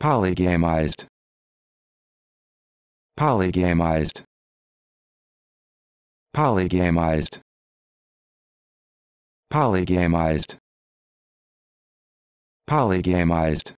polygamized polygamized polygamized polygamized polygamized